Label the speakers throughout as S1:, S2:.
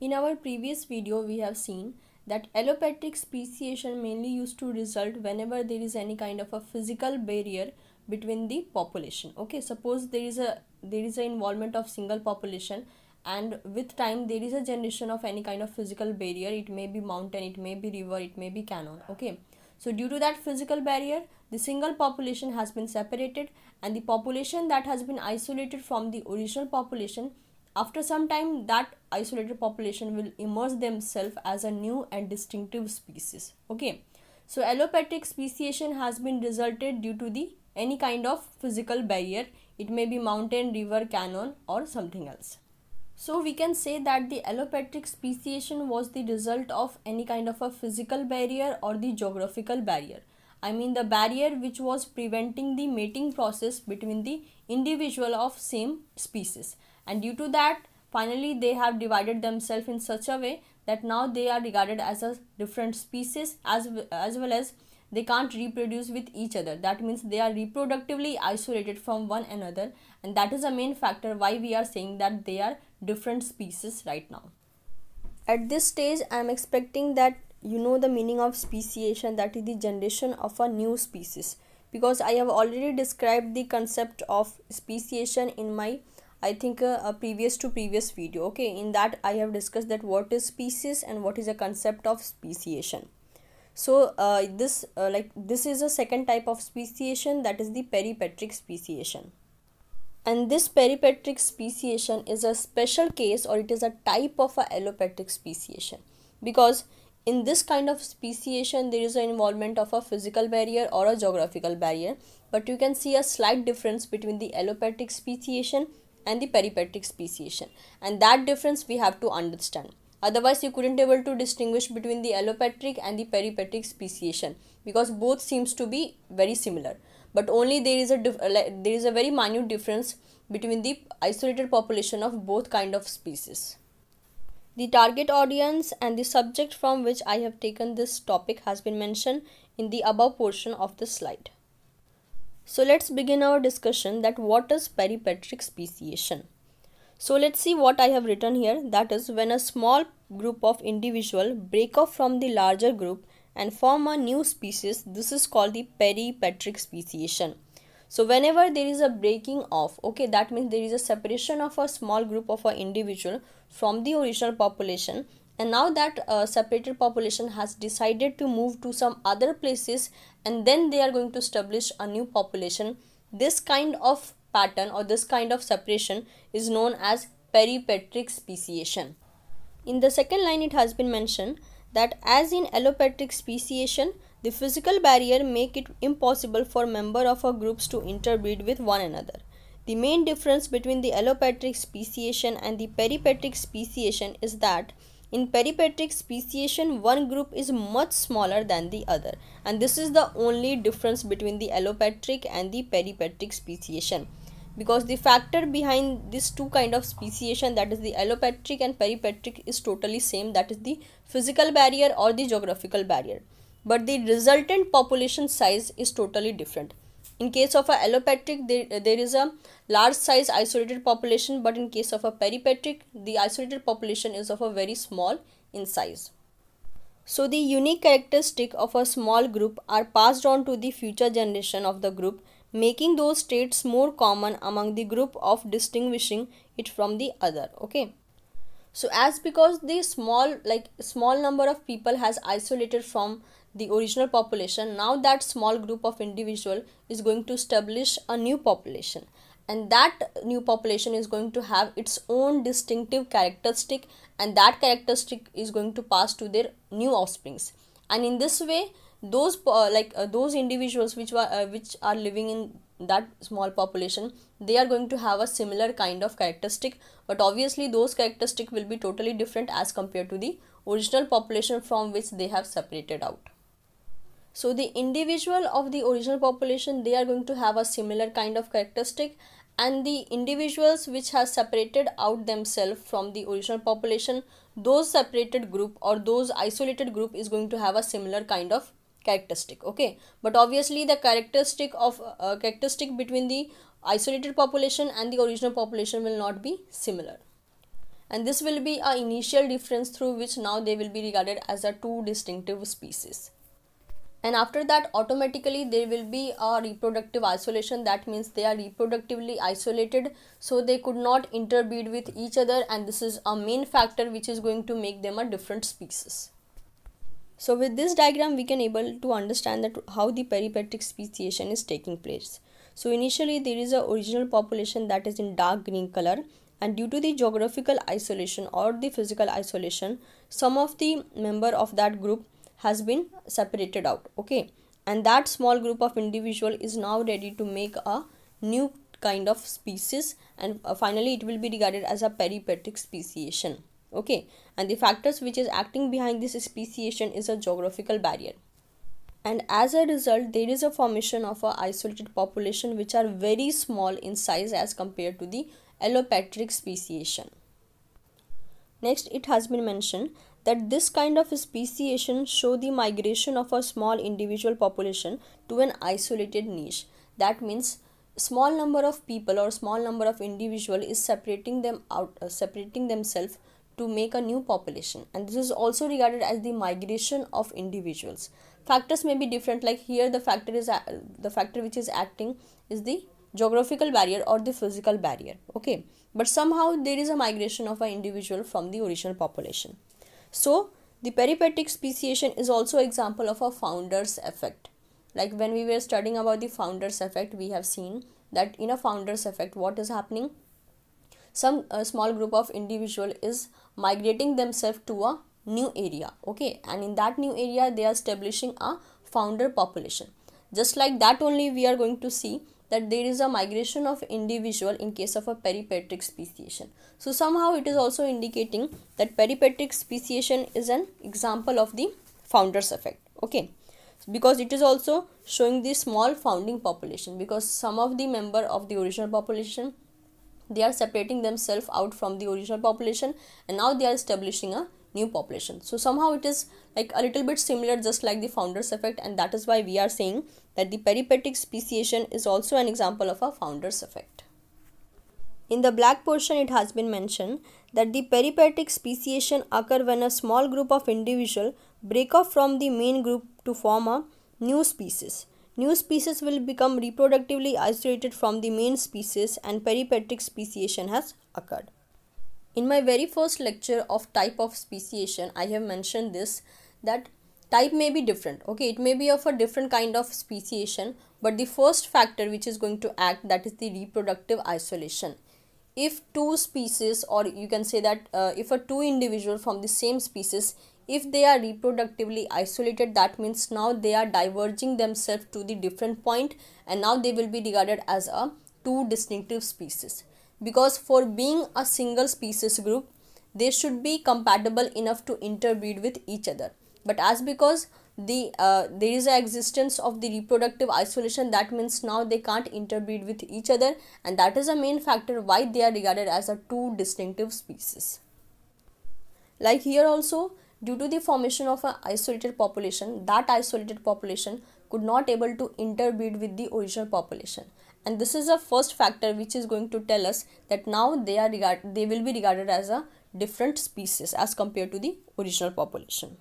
S1: In our previous video, we have seen that allopatric speciation mainly used to result whenever there is any kind of a physical barrier between the population. Okay, suppose there is a there is an involvement of single population and with time there is a generation of any kind of physical barrier. It may be mountain, it may be river, it may be canyon. Okay. So due to that physical barrier, the single population has been separated and the population that has been isolated from the original population after some time, that isolated population will immerse themselves as a new and distinctive species. Okay, so allopatric speciation has been resulted due to the any kind of physical barrier. It may be mountain, river, canyon, or something else. So we can say that the allopatric speciation was the result of any kind of a physical barrier or the geographical barrier. I mean the barrier which was preventing the mating process between the individual of same species and due to that finally they have divided themselves in such a way that now they are regarded as a different species as as well as they can't reproduce with each other that means they are reproductively isolated from one another and that is a main factor why we are saying that they are different species right now at this stage i am expecting that you know the meaning of speciation that is the generation of a new species because i have already described the concept of speciation in my i think uh, a previous to previous video okay in that i have discussed that what is species and what is a concept of speciation so uh, this uh, like this is a second type of speciation that is the peripatric speciation and this peripatric speciation is a special case or it is a type of a allopatric speciation because in this kind of speciation there is an involvement of a physical barrier or a geographical barrier but you can see a slight difference between the allopatric speciation and the peripatric speciation and that difference we have to understand otherwise you couldn't able to distinguish between the allopatric and the peripatric speciation because both seems to be very similar but only there is a there is a very minute difference between the isolated population of both kind of species the target audience and the subject from which i have taken this topic has been mentioned in the above portion of the slide so let's begin our discussion that what is peripatric speciation. So let's see what I have written here that is when a small group of individual break off from the larger group and form a new species this is called the peripatric speciation. So whenever there is a breaking off okay that means there is a separation of a small group of an individual from the original population and now that uh, separated population has decided to move to some other places and then they are going to establish a new population this kind of pattern or this kind of separation is known as peripatric speciation in the second line it has been mentioned that as in allopatric speciation the physical barrier make it impossible for member of a groups to interbreed with one another the main difference between the allopatric speciation and the peripatric speciation is that in peripatric speciation, one group is much smaller than the other and this is the only difference between the allopatric and the peripatric speciation because the factor behind these two kind of speciation that is the allopatric and peripatric is totally same that is the physical barrier or the geographical barrier but the resultant population size is totally different in case of a allopatric, there, there is a large size isolated population, but in case of a peripatric, the isolated population is of a very small in size. So the unique characteristic of a small group are passed on to the future generation of the group, making those traits more common among the group of distinguishing it from the other. Okay. So as because the small like small number of people has isolated from the original population now that small group of individual is going to establish a new population and that new population is going to have its own distinctive characteristic and that characteristic is going to pass to their new offsprings and in this way those uh, like uh, those individuals which were uh, which are living in that small population they are going to have a similar kind of characteristic but obviously those characteristic will be totally different as compared to the original population from which they have separated out so the individual of the original population they are going to have a similar kind of characteristic and the individuals which has separated out themselves from the original population those separated group or those isolated group is going to have a similar kind of characteristic okay but obviously the characteristic of uh, characteristic between the isolated population and the original population will not be similar and this will be a initial difference through which now they will be regarded as a two distinctive species and after that automatically there will be a reproductive isolation that means they are reproductively isolated so they could not interbreed with each other and this is a main factor which is going to make them a different species so with this diagram we can able to understand that how the peripatric speciation is taking place so initially there is a original population that is in dark green color and due to the geographical isolation or the physical isolation some of the member of that group has been separated out okay and that small group of individual is now ready to make a new kind of species and uh, finally it will be regarded as a peripatric speciation okay and the factors which is acting behind this speciation is a geographical barrier and as a result there is a formation of a isolated population which are very small in size as compared to the allopatric speciation next it has been mentioned that this kind of speciation show the migration of a small individual population to an isolated niche that means small number of people or small number of individual is separating them out uh, separating themselves to make a new population and this is also regarded as the migration of individuals factors may be different like here the factor is uh, the factor which is acting is the geographical barrier or the physical barrier okay but somehow there is a migration of an individual from the original population so the peripatetic speciation is also example of a founder's effect. Like when we were studying about the founder's effect, we have seen that in a founder's effect, what is happening? Some small group of individual is migrating themselves to a new area, okay? And in that new area, they are establishing a founder population. Just like that only we are going to see that there is a migration of individual in case of a peripatric speciation. So somehow it is also indicating that peripatric speciation is an example of the founder's effect. Okay because it is also showing the small founding population because some of the member of the original population they are separating themselves out from the original population and now they are establishing a new population so somehow it is like a little bit similar just like the founders effect and that is why we are saying that the peripatetic speciation is also an example of a founders effect in the black portion it has been mentioned that the peripatetic speciation occur when a small group of individual break off from the main group to form a new species New species will become reproductively isolated from the main species and peripatetic speciation has occurred. In my very first lecture of type of speciation, I have mentioned this that type may be different. Okay, it may be of a different kind of speciation, but the first factor which is going to act that is the reproductive isolation. If two species or you can say that uh, if a two individual from the same species, if they are reproductively isolated, that means now they are diverging themselves to the different point and now they will be regarded as a two distinctive species because for being a single species group they should be compatible enough to interbreed with each other but as because the uh, there is a existence of the reproductive isolation that means now they can't interbreed with each other and that is a main factor why they are regarded as a two distinctive species like here also due to the formation of an isolated population that isolated population could not able to interbreed with the original population and this is a first factor which is going to tell us that now they are regard they will be regarded as a different species as compared to the original population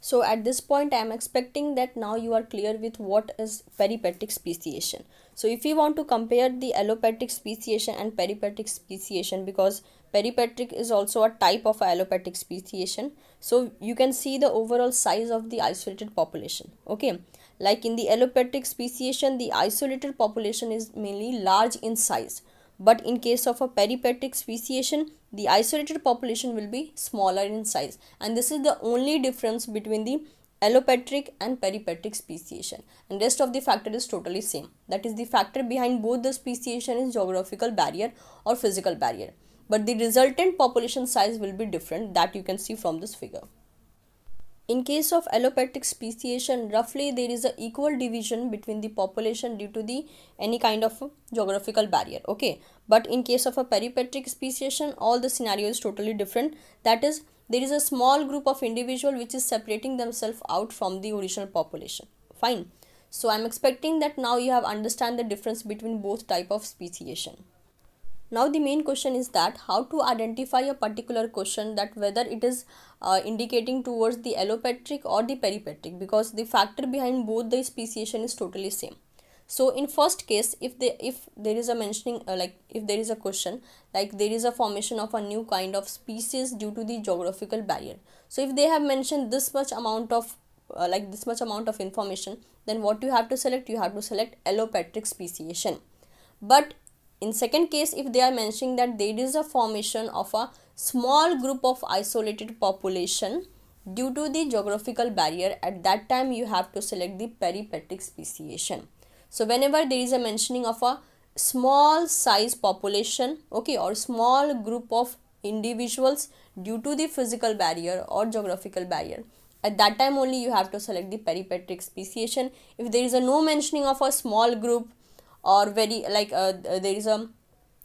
S1: so at this point i am expecting that now you are clear with what is peripatetic speciation so if we want to compare the allopatric speciation and peripatetic speciation because Peripatric is also a type of allopatric speciation. So you can see the overall size of the isolated population. Okay. Like in the allopatric speciation, the isolated population is mainly large in size. But in case of a peripatric speciation, the isolated population will be smaller in size. And this is the only difference between the allopatric and peripatric speciation and rest of the factor is totally same that is the factor behind both the speciation is geographical barrier or physical barrier but the resultant population size will be different that you can see from this figure. In case of allopatric speciation, roughly there is an equal division between the population due to the any kind of geographical barrier. Okay, but in case of a peripatric speciation, all the scenario is totally different. That is, there is a small group of individual which is separating themselves out from the original population. Fine. So I am expecting that now you have understand the difference between both type of speciation now the main question is that how to identify a particular question that whether it is uh, indicating towards the allopatric or the peripatric because the factor behind both the speciation is totally same so in first case if they if there is a mentioning uh, like if there is a question like there is a formation of a new kind of species due to the geographical barrier so if they have mentioned this much amount of uh, like this much amount of information then what you have to select you have to select allopatric speciation but in second case if they are mentioning that there is a formation of a small group of isolated population due to the geographical barrier at that time you have to select the peripatric speciation so whenever there is a mentioning of a small size population okay or small group of individuals due to the physical barrier or geographical barrier at that time only you have to select the peripatric speciation if there is a no mentioning of a small group or very like uh, uh, there is a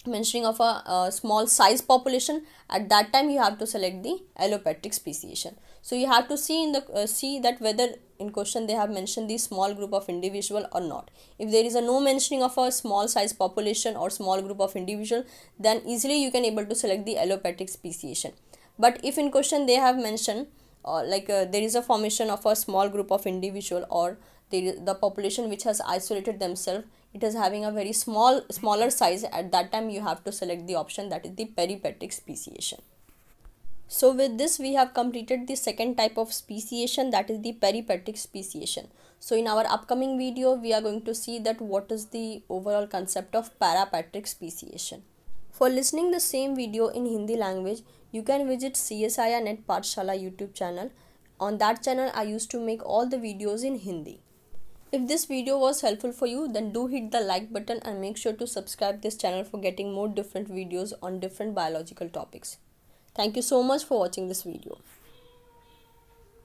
S1: mentioning of a, uh, small size population at that time you have to select the allopatric speciation so you have to see in the uh, see that whether in question they have mentioned the small group of individual or not if there is a no mentioning of a small size population or small group of individual then easily you can able to select the allopatric speciation but if in question they have mentioned uh, like uh, there is a formation of a small group of individual or the, the population which has isolated themselves it is having a very small smaller size at that time you have to select the option that is the peripatric speciation so with this we have completed the second type of speciation that is the peripatric speciation. So in our upcoming video we are going to see that what is the overall concept of parapatric speciation. For listening the same video in Hindi language you can visit CSIR Net Parshala YouTube channel. On that channel I used to make all the videos in Hindi. If this video was helpful for you then do hit the like button and make sure to subscribe this channel for getting more different videos on different biological topics. Thank you so much for watching this video.